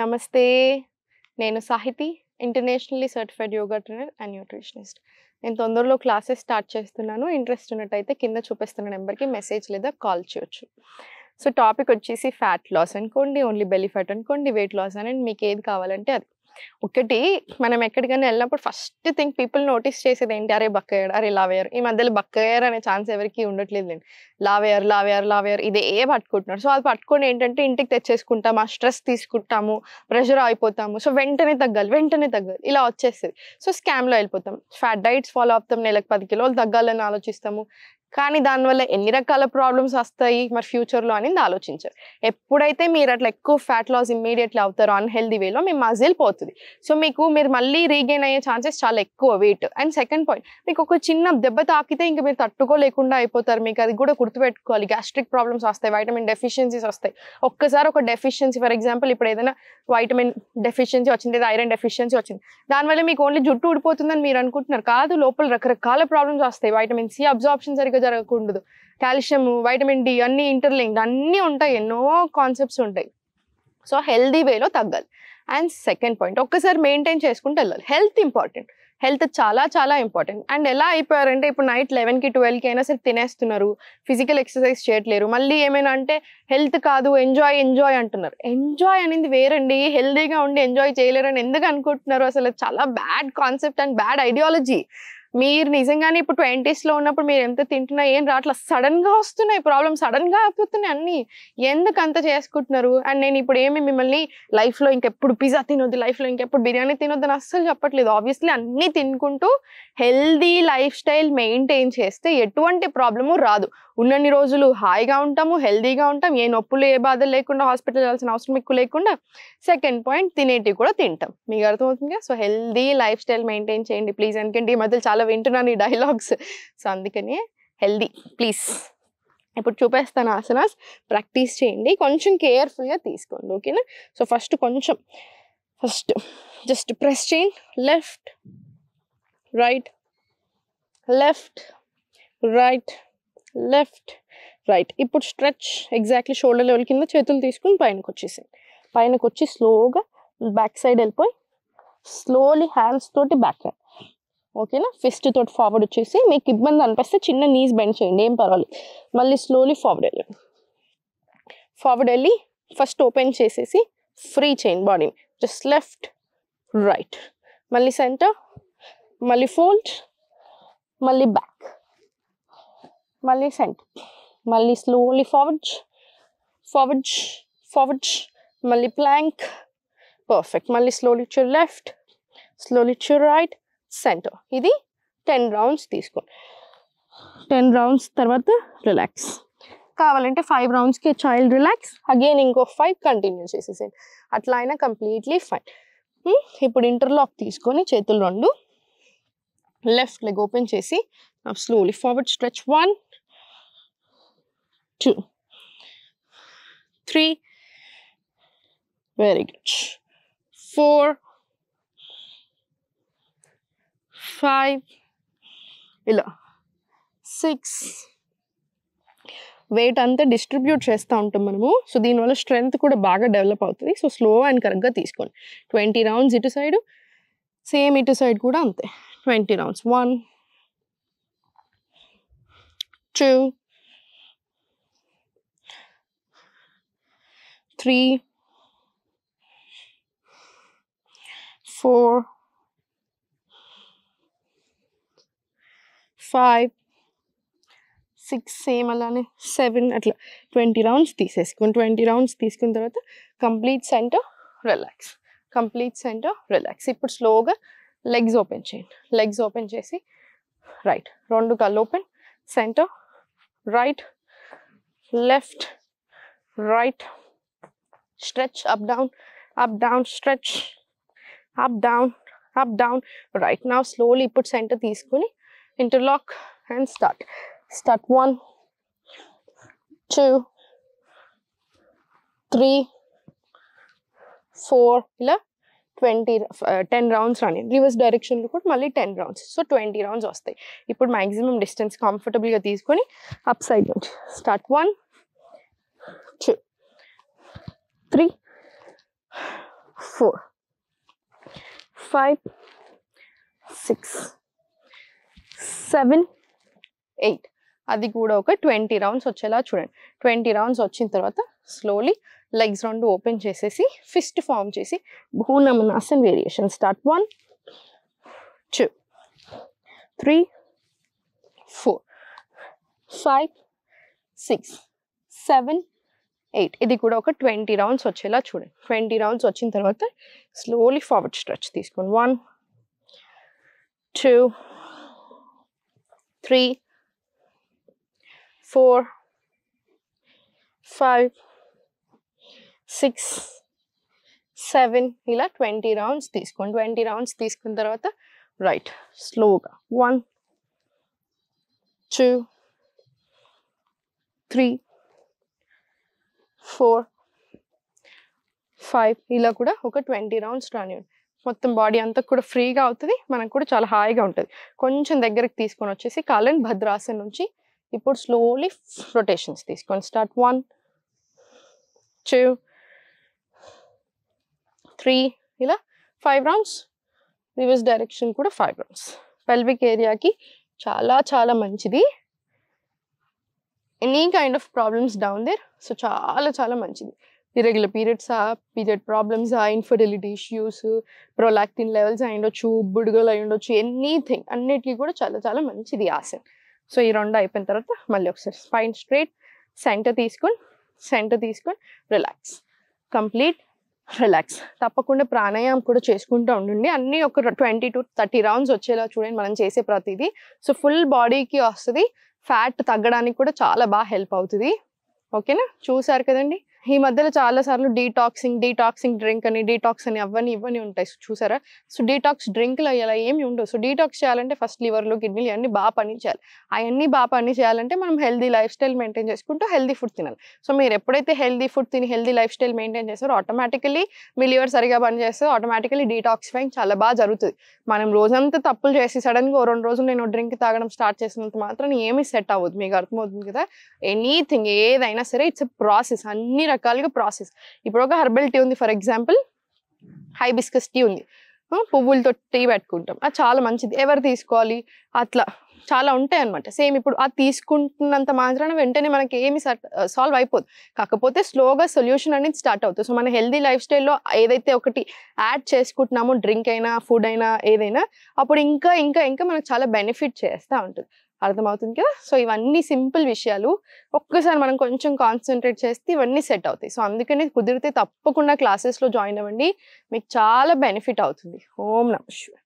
నమస్తే నేను Sahithi internationally certified yoga trainer and nutritionist నేను తొందరలో క్లాసెస్ స్టార్ట్ చేస్తున్నాను ఇంట్రెస్ట్ ఉన్నట్టయితే కింద చూపిస్తున్న నెంబర్కి మెసేజ్ లేదా కాల్ చేయొచ్చు సో టాపిక్ వచ్చేసి ఫ్యాట్ లాస్ అనుకోండి ఓన్లీ బెలీ ఫ్యాట్ అనుకోండి వెయిట్ లాస్ అని మీకు ఏది కావాలంటే అది ఒకటి మనం ఎక్కడికైనా వెళ్ళినప్పుడు ఫస్ట్ థింగ్ పీపుల్ నోటీస్ చేసేది ఏంటి అరే బక్కయ్యారు అరే లావేయర్ ఈ మధ్యలో బక్కయ్యారు అనే ఛాన్స్ ఎవరికి ఉండట్లేదు లేండి లావేయర్ లావేయర్ లావేయర్ ఇదే పట్టుకుంటున్నారు సో అది పట్టుకొని ఏంటంటే ఇంటికి తెచ్చేసుకుంటాము ఆ స్ట్రెస్ తీసుకుంటాము ప్రెషర్ అయిపోతాము సో వెంటనే తగ్గాలి వెంటనే తగ్గాలి ఇలా వచ్చేస్తుంది సో స్కామ్లో వెళ్ళిపోతాం ఫ్యాట్ డైట్స్ ఫాలో అవుతాం నెలకు పది కిలోలు తగ్గాలని ఆలోచిస్తాము కానీ దానివల్ల ఎన్ని రకాల ప్రాబ్లమ్స్ వస్తాయి మరి ఫ్యూచర్లో అనేది ఆలోచించారు ఎప్పుడైతే మీరు అట్లా ఎక్కువ ఫ్యాట్ లాస్ ఇమ్మీడియట్లీ అవుతారో అన్హెల్దీ వేలో మీ మజిల్ పోతుంది సో మీకు మీరు మళ్ళీ రీగెయిన్ అయ్యే ఛాన్సెస్ చాలా ఎక్కువ వెయిట్ అండ్ సెకండ్ పాయింట్ మీకు ఒక చిన్న దెబ్బ తాకితే ఇంకా మీరు తట్టుకోలేకుండా అయిపోతారు మీకు అది కూడా గుర్తుపెట్టుకోవాలి గ్యాస్ట్రిక్ ప్రాబ్లమ్స్ వస్తాయి వైటమిన్ డెఫిషియన్సీస్ వస్తాయి ఒక్కసారి ఒక డెఫిషియన్సీ ఫర్ ఎగ్జాంపుల్ ఇప్పుడు ఏదైనా వైటమిన్ డెఫిషియన్సీ వచ్చింది లేదా ఐరన్ డెఫిషియన్సీ వచ్చింది దానివల్ల మీకు ఓన్లీ జుట్టు ఊడిపోతుందని మీరు అనుకుంటున్నారు కాదు లోపల రకరకాల ప్రాబ్లమ్స్ వస్తాయి వైటమిన్ సి అబ్జార్ప్షన్ సరిగ్గా జరగకుండదు కాల్షియం వైటమిన్ డి అన్ని ఇంటర్లింక్డ్ అన్నీ ఉంటాయి ఎన్నో కాన్సెప్ట్స్ ఉంటాయి సో హెల్దీ వేలో తగ్గాలి అండ్ సెకండ్ పాయింట్ ఒక్కసారి మెయింటైన్ చేసుకుంటూ వెళ్ళాలి హెల్త్ ఇంపార్టెంట్ హెల్త్ చాలా చాలా ఇంపార్టెంట్ అండ్ ఎలా అయిపోయారంటే ఇప్పుడు నైట్ లెవెన్కి ట్వెల్వ్కి అయినా సరే తినేస్తున్నారు ఫిజికల్ ఎక్సర్సైజ్ చేయట్లేరు మళ్ళీ ఏమైనా అంటే హెల్త్ కాదు ఎంజాయ్ ఎంజాయ్ అంటున్నారు ఎంజాయ్ అనేది వేరండి హెల్దీగా ఉండి ఎంజాయ్ చేయలేరు అని ఎందుకు అనుకుంటున్నారు అసలు చాలా bad concept and bad ideology మీరు నిజంగానే ఇప్పుడు ట్వంటీస్ లో ఉన్నప్పుడు మీరు ఎంత తింటున్నా ఏం రావట్లా సడన్ గా వస్తున్నాయి ప్రాబ్లమ్స్ సడన్ గా అయిపోతున్నాయి అన్ని ఎందుకు అంత చేసుకుంటున్నారు అండ్ నేను ఇప్పుడు ఏమి మిమ్మల్ని లైఫ్ లో ఇంకెప్పుడు పిజ్జా తినొద్దు లైఫ్ లో ఇంకెప్పుడు బిర్యానీ తినొద్దు అని అస్సలు చెప్పట్లేదు ఆబ్వియస్లీ అన్ని తినుకుంటూ హెల్దీ లైఫ్ స్టైల్ మెయింటైన్ చేస్తే ఎటువంటి ప్రాబ్లము రాదు ఉన్నన్ని రోజులు హాయిగా ఉంటాము హెల్దీగా ఉంటాం ఏ నొప్పులు ఏ బాధలు లేకుండా హాస్పిటల్ వెళ్ళాల్సిన అవసరం ఎక్కువ లేకుండా సెకండ్ పాయింట్ తినేటివి కూడా తింటాం మీకు కదా so healthy lifestyle maintain చేయండి ప్లీజ్ ఎందుకంటే ఈ మధ్యలో చాలా వింటున్నాను ఈ డైలాగ్స్ సో అందుకని హెల్దీ ప్లీజ్ ఇప్పుడు చూపేస్తాను ఆసనాస్ ప్రాక్టీస్ చేయండి కొంచెం కేర్ఫుల్గా తీసుకోండి ఓకేనా సో ఫస్ట్ కొంచెం ఫస్ట్ జస్ట్ ప్రెస్ చేయండి left right left right left right ఇప్పుడు స్ట్రెచ్ ఎగ్జాక్ట్లీ షోల్డర్ లెవెల్ కింద చేతులు తీసుకుని పైనకు వచ్చేసాయి పైనకు వచ్చి స్లోగా బ్యాక్ సైడ్ వెళ్ళిపోయి స్లోలీ హ్యాండ్స్ తోటి బ్యాక్ సైడ్ ఓకేనా ఫిస్ట్ తోటి ఫార్వర్డ్ వచ్చేసి మీకు ఇబ్బంది అనిపిస్తే చిన్న నీస్ బెండ్ చేయండి ఏం పర్వాలేదు మళ్ళీ స్లోలీ ఫార్వర్డ్ వెళ్ళండి ఫార్వర్డ్ వెళ్ళి ఫస్ట్ ఓపెన్ చేసేసి ఫ్రీ చేయండి బాడీని జస్ట్ లెఫ్ట్ రైట్ మళ్ళీ సెంటర్ మళ్ళీ ఫోల్డ్ మళ్ళీ బ్యాక్ మళ్ళీ సెంట్ మళ్ళీ స్లోలీ ఫార్వర్డ్ ఫార్వర్డ్ ఫార్వర్డ్ మళ్ళీ ప్లాంక్ పర్ఫెక్ట్ మళ్ళీ slowly to left slowly to right centre ఇది టెన్ రౌండ్స్ తీసుకోండి టెన్ రౌండ్స్ తర్వాత రిలాక్స్ కావాలంటే ఫైవ్ రౌండ్స్కి చైల్డ్ రిలాక్స్ అగైన్ ఇంకో ఫైవ్ కంటిన్యూ చేసేసేయండి అట్లా అయినా కంప్లీట్లీ ఫైన్ hmm? ఇప్పుడు ఇంటర్లాక్ తీసుకొని చేతులు రెండు లెఫ్ట్ లెగ్ ఓపెన్ చేసి slowly forward stretch one two three very good four five ఇలా సిక్స్ వెయిట్ అంతా డిస్ట్రిబ్యూట్ చేస్తూ ఉంటాం మనము సో దీనివల్ల స్ట్రెంగ్త్ కూడా బాగా డెవలప్ అవుతుంది సో స్లో అండ్ కరెక్ట్గా తీసుకోండి ట్వంటీ రౌండ్స్ ఇటు సైడ్ సేమ్ ఇటు సైడ్ కూడా అంతే twenty rounds one two 3 4 5 6 same అలానే 7 అట్లా 20 రౌండ్స్ తీసేసి కొన్ 20 రౌండ్స్ తీసిన తర్వాత complete centre relax complete centre relax ఇపుడు స్లోగా లెగ్స్ ఓపెన్ చేం లెగ్స్ ఓపెన్ చేసి రైట్ రౌండ్ గా open centre right left right stretch up down up down stretch up down up down right now slowly ఇప్పుడు center తీసుకుని interlock and start start one two three four ఇలా twenty ten rounds రాని reverse డైరెక్షన్లో కూడా మళ్ళీ ten rounds so twenty rounds వస్తాయి ఇప్పుడు maximum distance కంఫర్టబుల్గా తీసుకొని అప్ సైడ్ నుంచి start one two three four five six seven eight అది కూడా ఒక ట్వంటీ రౌండ్స్ వచ్చేలా చూడండి ట్వంటీ రౌండ్స్ వచ్చిన తర్వాత స్లోలీ లెగ్స్ రెండు ఓపెన్ చేసేసి ఫిస్ట్ ఫామ్ చేసి భూనమనాసన్ variation start one two three four five six seven 8 ఇది కూడా ఒక 20 రౌండ్స్ వచ్చేలా చూడండి 20 రౌండ్స్ వచ్చిన తర్వాత స్లోలీ ఫార్వర్డ్ స్ట్రెచ్ తీసుకోండి 1 2 3 4 5 6 7 ఇలా 20 రౌండ్స్ తీసుకోండి 20 రౌండ్స్ తీసుకున్న తర్వాత రైట్ స్లోగా 1 2 3 ఫోర్ ఫైవ్ ఇలా కూడా ఒక ట్వంటీ రౌండ్స్ రానివ్వండి మొత్తం బాడీ అంతా కూడా ఫ్రీగా అవుతుంది మనకు కూడా చాలా హాయిగా ఉంటుంది కొంచెం దగ్గరికి తీసుకొని వచ్చేసి కాలని భద్రాసన నుంచి ఇప్పుడు స్లోలీ రొటేషన్స్ తీసుకొని స్టార్ట్ వన్ టూ త్రీ ఇలా ఫైవ్ రౌండ్స్ రివర్స్ డైరెక్షన్ కూడా ఫైవ్ రౌండ్స్ పెల్విక్ ఏరియాకి చాలా చాలా మంచిది any kind of problems down there so చాలా చాలా మంచిది ఇరెగ్యులర్ పీరియడ్సా పీరియడ్ ప్రాబ్లమ్సా ఇన్ఫర్టిలిటీ ఇష్యూస్ ప్రొలాక్టిన్ లెవెల్స్ అయి ఉండొచ్చు బుడుగలు అయి ఉండొచ్చు ఎనీథింగ్ అన్నిటికీ కూడా చాలా చాలా మంచిది ఆసన్ సో ఈ రెండు అయిపోయిన తర్వాత మళ్ళీ ఒకసారి స్పైన్ స్ట్రేట్ సెంటర్ తీసుకొని సెంటర్ తీసుకొని రిలాక్స్ కంప్లీట్ రిలాక్స్ తప్పకుండా ప్రాణాయామం కూడా చేసుకుంటూ ఉండండి అన్నీ ఒక ట్వంటీ టు థర్టీ రౌండ్స్ వచ్చేలా చూడండి మనం చేసే ప్రతిదీ సో ఫుల్ బాడీకి వస్తుంది ఫ్యాట్ తగ్గడానికి కూడా చాలా బాగా హెల్ప్ అవుతుంది ఓకేనా చూసారు కదండి ఈ మధ్యలో చాలా సార్లు డీటాక్సింగ్ డీటాక్సింగ్ డ్రింక్ అని డీటాక్స్ అని అవన్నీ ఇవన్నీ ఉంటాయి చూసారా సో డీటాక్స్ డ్రింక్లు అలా ఏమి ఉండవు సో డీటాక్స్ చేయాలంటే ఫస్ట్ లివర్లు కిడ్నీలు ఇవన్నీ బాగా పని చేయాలి అవన్నీ బాగా పని చేయాలంటే మనం హెల్దీ లైఫ్ స్టైల్ మెయింటైన్ చేసుకుంటూ హెల్దీ ఫుడ్ తినాలి సో మీరు ఎప్పుడైతే హెల్దీ ఫుడ్ తిని హెల్దీ లైఫ్ స్టైల్ మెయింటైన్ చేస్తారో ఆటోమేటికలీ మీ లివర్ సరిగా పనిచేస్తే ఆటోమేటికలీ డీటాక్సిఫైంగ్ చాలా బాగా జరుగుతుంది మనం రోజంతా తప్పులు చేసి సడన్గా ఓ రెండు రోజులు నేను డ్రింక్ తాగడం స్టార్ట్ చేసినంత మాత్రం ఏమీ సెట్ అవ్వదు మీకు అర్థమవుతుంది కదా ఎనీథింగ్ ఏదైనా సరే ఇట్స్ ప్రాసెస్ అన్ని రకాలుగా ప్రాసెస్ ఇప్పుడు ఒక హెర్బల్ టీ ఉంది ఫర్ ఎగ్జాంపుల్ హైబిస్కస్ టీ ఉంది పువ్వులతో టీ పెట్టుకుంటాం అది చాలా మంచిది ఎవరు తీసుకోవాలి అట్లా చాలా ఉంటాయి అనమాట సేమ్ ఇప్పుడు అది తీసుకుంటున్నంత మాత్రాన వెంటనే మనకి ఏమి సాల్వ్ అయిపోదు కాకపోతే స్లోగా సొల్యూషన్ అనేది స్టార్ట్ అవుతుంది సో మన హెల్దీ లైఫ్ స్టైల్లో ఏదైతే ఒకటి యాడ్ చేసుకుంటున్నామో డ్రింక్ అయినా ఫుడ్ అయినా ఏదైనా అప్పుడు ఇంకా ఇంకా ఇంకా మనకు చాలా బెనిఫిట్ చేస్తూ ఉంటుంది అర్థమవుతుంది కదా సో ఇవన్నీ సింపుల్ విషయాలు ఒక్కసారి మనం కొంచెం కాన్సన్ట్రేట్ చేస్తే ఇవన్నీ సెట్ అవుతాయి సో అందుకనే కుదిరితే తప్పకుండా క్లాసెస్లో జాయిన్ అవ్వండి మీకు చాలా బెనిఫిట్ అవుతుంది ఓం నమ